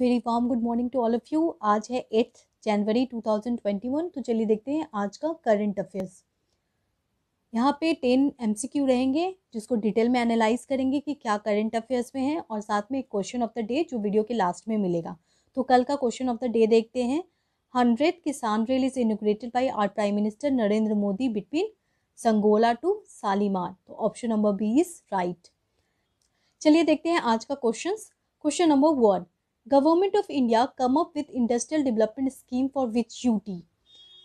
very warm good morning to all of you आज है eighth January two thousand twenty one तो चलिए देखते हैं आज का करंट अफेयर्स यहाँ पे टेन क्यू रहेंगे जिसको डिटेल में एनालाइज करेंगे कि क्या करंट अफेयर्स में है और साथ में एक क्वेश्चन ऑफ द डे जो वीडियो के लास्ट में मिलेगा तो कल का क्वेश्चन ऑफ द डे देखते हैं हंड्रेड किसान rail is inaugurated by our prime minister Narendra Modi between Sangola to Shalimar तो option number B is right चलिए देखते हैं आज का question question number one government of India come up with industrial development scheme for which UT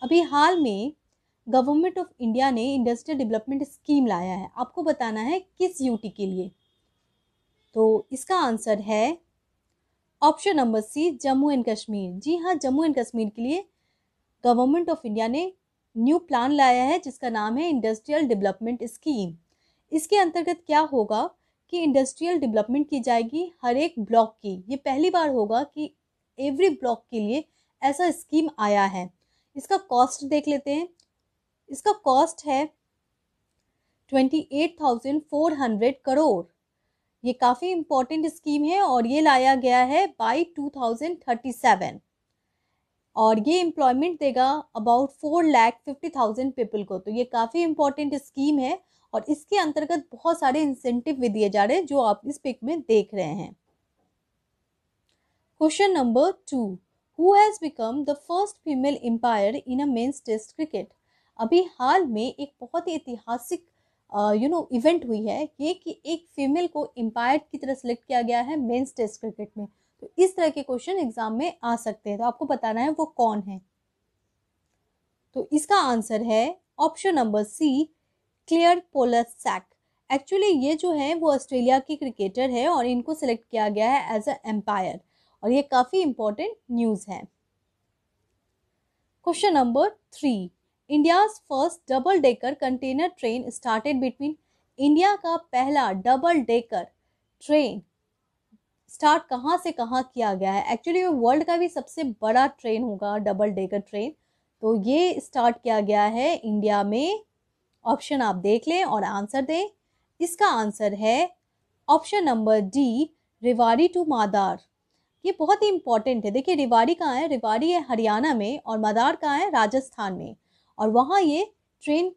अभी हाल में गवर्नमेंट ऑफ इंडिया ने इंडस्ट्रियल डेवलपमेंट स्कीम लाया है आपको बताना है किस यूटी के लिए तो इसका आंसर है option number C Jammu and Kashmir जी हाँ जम्मू एंड कश्मीर के लिए गवर्नमेंट ऑफ इंडिया ने न्यू प्लान लाया है जिसका नाम है इंडस्ट्रियल डेवलपमेंट स्कीम इसके अंतर्गत क्या होगा कि इंडस्ट्रियल डेवलपमेंट की जाएगी हर एक ब्लॉक की ये पहली बार होगा कि एवरी ब्लॉक के लिए ऐसा स्कीम आया है इसका कॉस्ट देख लेते हैं इसका कॉस्ट है twenty eight thousand four hundred crore ये काफ़ी इम्पोर्टेंट स्कीम है और ये लाया गया है by two thousand thirty seven और ये एम्प्लॉयमेंट देगा about four lakh fifty thousand people को तो ये काफ़ी इम्पोर्टेंट स्कीम है और इसके अंतर्गत बहुत सारे इंसेंटिव भी दिए जा रहे हैं जो आप इस पिक में देख रहे हैं question number two who has become the first female umpire in a men's test cricket अभी हाल में एक बहुत ही ऐतिहासिक यू नो इवेंट हुई है ये कि एक फीमेल को एम्पायर की तरह सेलेक्ट किया गया है मेन्स टेस्ट क्रिकेट में तो इस तरह के क्वेश्चन एग्जाम में आ सकते हैं तो आपको बताना है वो कौन है तो इसका आंसर है option number C Claire Polosak actually ये जो है वो ऑस्ट्रेलिया की क्रिकेटर है और इनको सेलेक्ट किया गया है एज अ एम्पायर और ये काफ़ी इम्पोर्टेंट न्यूज़ है question number three India's first double decker container train started between India का पहला डबल डेकर ट्रेन स्टार्ट कहाँ से कहाँ किया गया है एक्चुअली ये वर्ल्ड का भी सबसे बड़ा ट्रेन होगा डबल डेकर ट्रेन तो ये स्टार्ट किया गया है इंडिया में ऑप्शन आप देख लें और आंसर दें इसका आंसर है option number D Rewari to Madar ये बहुत ही इंपॉर्टेंट है देखिए रिवाड़ी कहाँ है रिवाड़ी है हरियाणा में और मदार कहाँ है राजस्थान में और वहाँ ये ट्रेन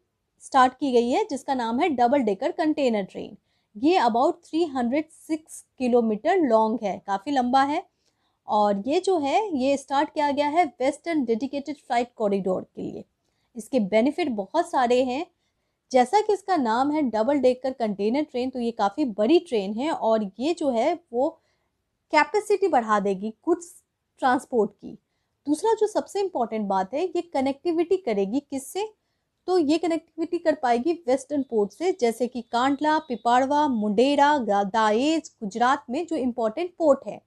स्टार्ट की गई है जिसका नाम है डबल डेकर कंटेनर ट्रेन ये अबाउट 306 किलोमीटर लॉन्ग है काफ़ी लंबा है और ये जो है ये स्टार्ट किया गया है वेस्टर्न डेडिकेटेड फ्लाइट कॉरिडोर के लिए इसके बेनिफिट बहुत सारे हैं जैसा कि इसका नाम है डबल डेकर कंटेनर ट्रेन तो ये काफ़ी बड़ी ट्रेन है और ये जो है वो कैपेसिटी बढ़ा देगी गुड्स ट्रांसपोर्ट की दूसरा जो सबसे इम्पॉर्टेंट बात है ये कनेक्टिविटी करेगी किससे तो ये कनेक्टिविटी कर पाएगी वेस्टर्न पोर्ट से जैसे कि कांडला पिपाड़वा मुंडेरा दाएज गुजरात में जो इम्पोर्टेंट पोर्ट है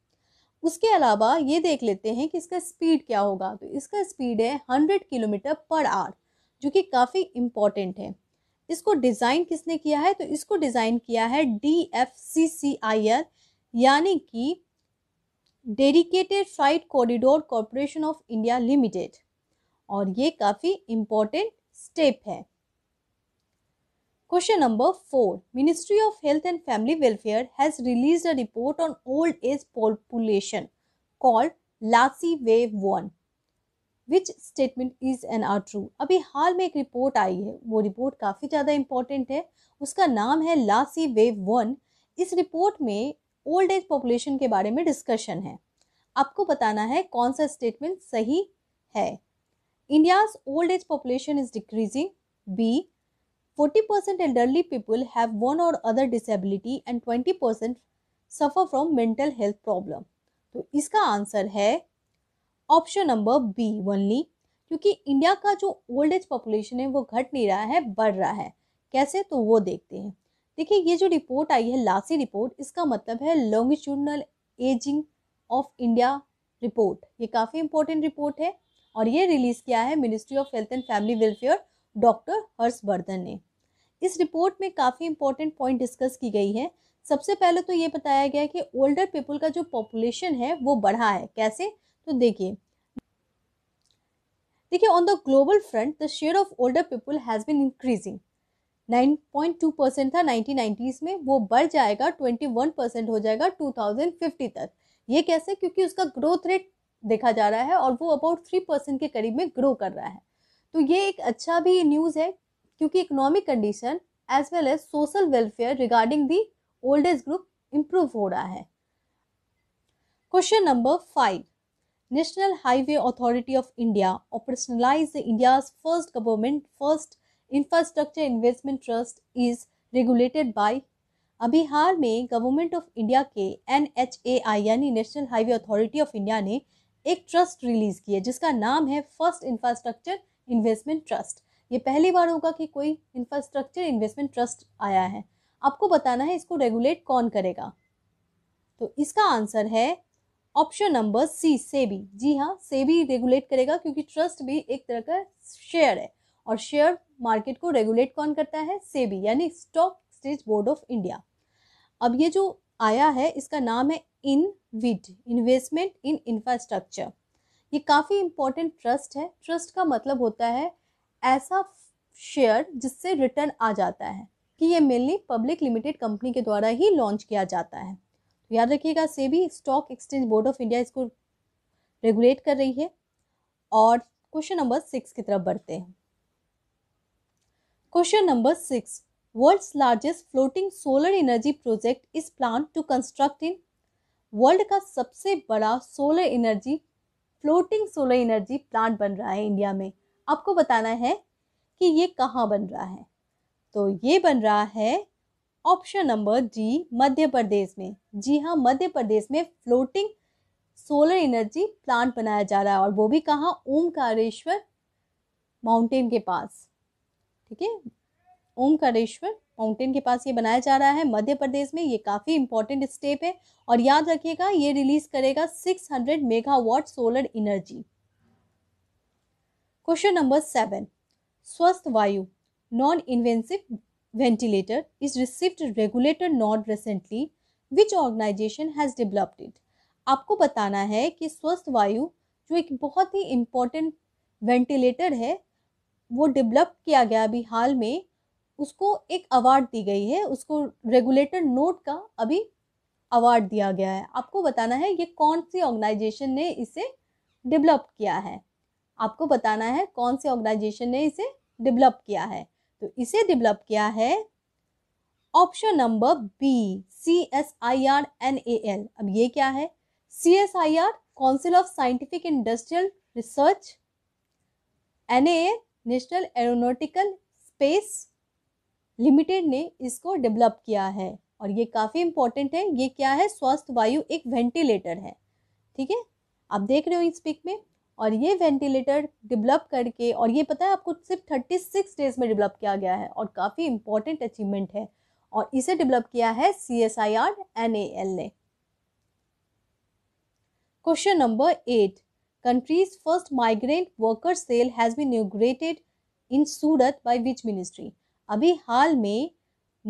उसके अलावा ये देख लेते हैं कि इसका स्पीड क्या होगा तो इसका स्पीड है हंड्रेड किलोमीटर पर आवर जो कि काफ़ी इम्पॉर्टेंट है इसको डिज़ाइन किसने किया है तो इसको डिज़ाइन किया है D F C C I L यानी कि dedicated flight corridor corporation of India limited और ये काफ़ी इम्पोर्टेंट स्टेप है question number four ministry of health and family welfare has release a report on old age population called LASI wave one which statement is and are true अभी हाल में एक report आई है वो रिपोर्ट काफ़ी ज़्यादा important है उसका नाम है लासी वेव वन इस रिपोर्ट में ओल्ड एज पॉपुलेशन के बारे में डिस्कशन है आपको बताना है कौन सा स्टेटमेंट सही है India's old age population is decreasing B elderly people have one or other disability and twenty percent suffer from mental health problem तो इसका आंसर है ऑप्शन नंबर बी वनली क्योंकि इंडिया का जो ओल्ड एज पॉपुलेशन है वो घट नहीं रहा है बढ़ रहा है कैसे तो वो देखते हैं देखिए ये जो रिपोर्ट आई है लासी रिपोर्ट इसका मतलब है longitudinal ageing of India report ये काफ़ी इंपॉर्टेंट रिपोर्ट है और ये रिलीज़ किया है ministry of health and family welfare doctor Harshvardhan ने इस रिपोर्ट में काफ़ी इंपॉर्टेंट पॉइंट डिस्कस की गई है सबसे पहले तो ये बताया गया कि ओल्डर पीपल का जो पॉपुलेशन है वो बढ़ा है कैसे तो देखिए देखिए on the global front the share of older people has been increasing 9.2 percent था 1990s में वो बढ़ जाएगा 21 परसेंट हो जाएगा 2050 तक ये कैसे क्योंकि उसका ग्रोथ रेट देखा जा रहा है और वो अबाउट थ्री परसेंट के करीब में ग्रो कर रहा है तो ये एक अच्छा भी न्यूज़ है क्योंकि economic condition as well as social welfare regarding the old age group improve हो रहा है question number five National Highway Authority of India operationalized India's first government first infrastructure investment trust is regulated by अभी हाल में government of India के N H A I यानी national highway authority of India ने एक trust release किया जिसका नाम है फर्स्ट इंफ्रास्ट्रक्चर इन्वेस्टमेंट ट्रस्ट ये पहली बार होगा कि कोई इंफ्रास्ट्रक्चर इन्वेस्टमेंट ट्रस्ट आया है आपको बताना है इसको रेगुलेट कौन करेगा तो इसका आंसर है ऑप्शन नंबर सी सेबी जी हाँ सेबी रेगुलेट करेगा क्योंकि ट्रस्ट भी एक तरह का शेयर है और शेयर मार्केट को रेगुलेट कौन करता है सेबी यानी stock exchange board of India अब ये जो आया है इसका नाम है इन विट इन्वेस्टमेंट इन इंफ्रास्ट्रक्चर ये काफ़ी इम्पोर्टेंट ट्रस्ट है ट्रस्ट का मतलब होता है ऐसा शेयर जिससे रिटर्न आ जाता है कि ये मेनली पब्लिक लिमिटेड कंपनी के द्वारा ही लॉन्च किया जाता है याद रखिएगा SEBI stock exchange board of India इसको रेगुलेट कर रही है और क्वेश्चन नंबर सिक्स की तरफ बढ़ते हैं question number six world's largest floating solar energy project is plan to construct in world का सबसे बड़ा solar energy floating solar energy plant बन रहा है इंडिया में आपको बताना है कि ये कहाँ बन रहा है तो ये बन रहा है option number D Madhya Pradesh में जी हाँ मध्य प्रदेश में फ्लोटिंग सोलर एनर्जी प्लांट बनाया जा रहा है और वो भी कहाँ ओमकारेश्वर माउंटेन के पास ठीक है ओमकारेश्वर माउंटेन के पास ये बनाया जा रहा है मध्य प्रदेश में ये काफ़ी इंपॉर्टेंट स्टेप है और याद रखिएगा ये रिलीज करेगा 600 megawatt solar energy question number seven Swasth Vayu non invasive ventilator is received regulator nod recently which organization has developed it आपको बताना है कि स्वस्थ वायु जो एक बहुत ही इम्पोर्टेंट वेंटिलेटर है वो डेवलप किया गया अभी हाल में उसको एक अवार्ड दी गई है उसको रेगुलेटर नोट का अभी अवार्ड दिया गया है आपको बताना है ये कौन सी ऑर्गेनाइजेशन ने इसे डेवलप किया है आपको बताना है कौन सी ऑर्गेनाइजेशन ने इसे डेवलप किया है तो इसे डेवलप किया है option number B C S I R N A L अब ये क्या है C S I R council of scientific industrial research N A national aeronautical space limited ने इसको डेवलप किया है और ये काफ़ी इंपॉर्टेंट है ये क्या है स्वस्थ वायु एक वेंटिलेटर है ठीक है आप देख रहे हो इस पिक में और ये वेंटिलेटर डेवलप करके और ये पता है आपको सिर्फ थर्टी सिक्स डेज़ में डेवलप किया गया है और काफ़ी इंपॉर्टेंट अचीवमेंट है और इसे डेवलप किया है C S I R N A L ने question number eight country's first migrant worker cell has been inaugurated in Surat by which ministry अभी हाल में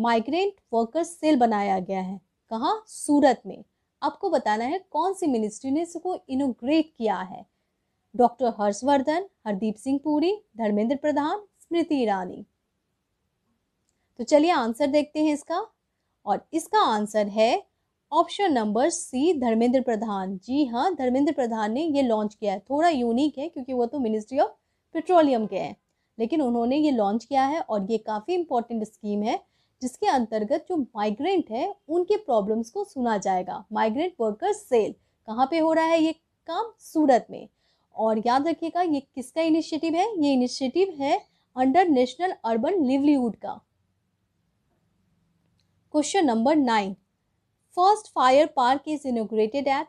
माइग्रेंट वर्कर सेल बनाया गया है कहाँ सूरत में आपको बताना है कौन सी मिनिस्ट्री ने इसको इनोग्रेट किया है डॉक्टर हर्षवर्धन हरदीप सिंह पुरी धर्मेंद्र प्रधान स्मृति ईरानी तो चलिए आंसर देखते हैं इसका और इसका आंसर है option number C Dharmendra Pradhan जी हाँ धर्मेंद्र प्रधान ने ये लॉन्च किया है थोड़ा यूनिक है क्योंकि वो तो मिनिस्ट्री ऑफ पेट्रोलियम के हैं लेकिन उन्होंने ये लॉन्च किया है और ये काफ़ी इंपॉर्टेंट स्कीम है जिसके अंतर्गत जो माइग्रेंट है उनके प्रॉब्लम्स को सुना जाएगा माइग्रेंट वर्कर्स सेल कहाँ पे हो रहा है ये काम सूरत में और याद रखिएगा ये किसका इनिशिएटिव है ये इनिशिएटिव है अंडर नेशनल अर्बन लिवलीहुड का question number nine first fire park is inaugurated at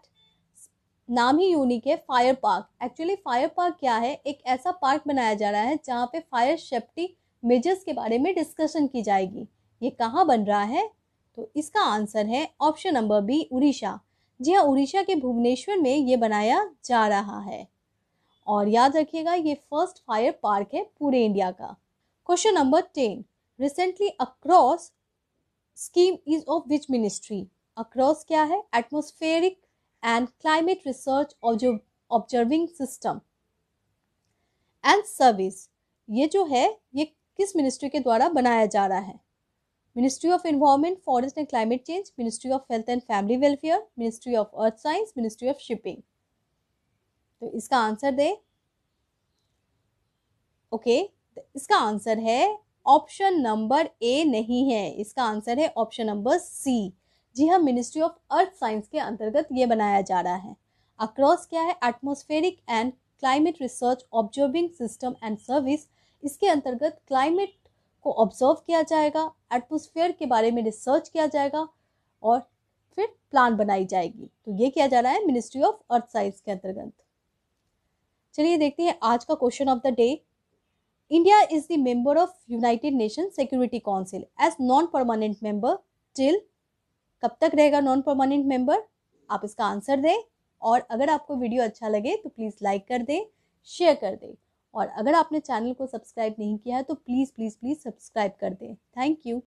नाम ही यूनिक है fire park actually fire park क्या है एक ऐसा पार्क बनाया जा रहा है जहाँ पे फायर सेफ्टी मेजर्स के बारे में डिस्कशन की जाएगी ये कहाँ बन रहा है तो इसका आंसर है ऑप्शन नंबर बी उड़ीसा जी हाँ उड़ीसा के भुवनेश्वर में ये बनाया जा रहा है और याद रखिएगा ये फर्स्ट फायर पार्क है पूरे इंडिया का question number ten recently ACROSS scheme is of which ministry ACROSS क्या है एटमोस्फेरिक एंड क्लाइमेट रिसर्च और जो ऑब्जर्विंग सिस्टम एंड सर्विस ये जो है ये किस मिनिस्ट्री के द्वारा बनाया जा रहा है ministry of environment forest and climate change ministry of health and family welfare ministry of earth science ministry of shipping तो इसका आंसर दे ओके तो इसका आंसर है ऑप्शन नंबर ए नहीं है इसका आंसर है ऑप्शन नंबर सी जी हाँ मिनिस्ट्री ऑफ अर्थ साइंस के अंतर्गत ये बनाया जा रहा है अक्रॉस क्या है atmospheric and climate research observing system and service इसके अंतर्गत क्लाइमेट को ऑब्जर्व किया जाएगा एटमोसफेयर के बारे में रिसर्च किया जाएगा और फिर प्लान बनाई जाएगी तो ये किया जा रहा है मिनिस्ट्री ऑफ अर्थ साइंस के अंतर्गत चलिए देखते हैं आज का question of the day India is the member of united nation security council as non permanent member till कब तक रहेगा नॉन परमानेंट मेंबर आप इसका आंसर दें और अगर आपको वीडियो अच्छा लगे तो प्लीज़ लाइक कर दें शेयर कर दें और अगर आपने चैनल को सब्सक्राइब नहीं किया है तो प्लीज़ प्लीज़ प्लीज़ सब्सक्राइब कर दें थैंक यू